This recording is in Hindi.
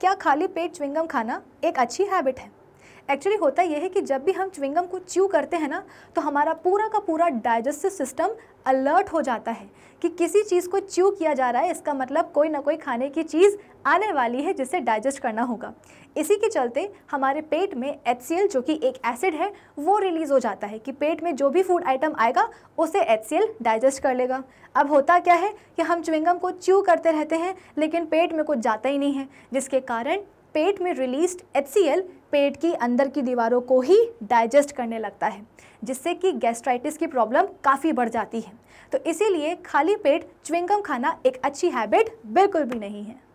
क्या खाली पेट च्विंगम खाना एक अच्छी हैबिट है एक्चुअली होता यह है कि जब भी हम च्विंगम को च्यू करते हैं ना तो हमारा पूरा का पूरा डाइजेस्टिव सिस्टम अलर्ट हो जाता है कि किसी चीज़ को च्यू किया जा रहा है इसका मतलब कोई ना कोई खाने की चीज़ आने वाली है जिसे डाइजेस्ट करना होगा इसी के चलते हमारे पेट में एच जो कि एक एसिड है वो रिलीज़ हो जाता है कि पेट में जो भी फूड आइटम आएगा उसे एच डाइजेस्ट कर लेगा अब होता क्या है कि हम च्विंगम को च्यू करते रहते हैं लेकिन पेट में कुछ जाता ही नहीं है जिसके कारण पेट में रिलीज एच पेट की अंदर की दीवारों को ही डाइजेस्ट करने लगता है जिससे कि गैस्ट्राइटिस की प्रॉब्लम काफ़ी बढ़ जाती है तो इसीलिए खाली पेट च्विंगम खाना एक अच्छी हैबिट बिल्कुल भी नहीं है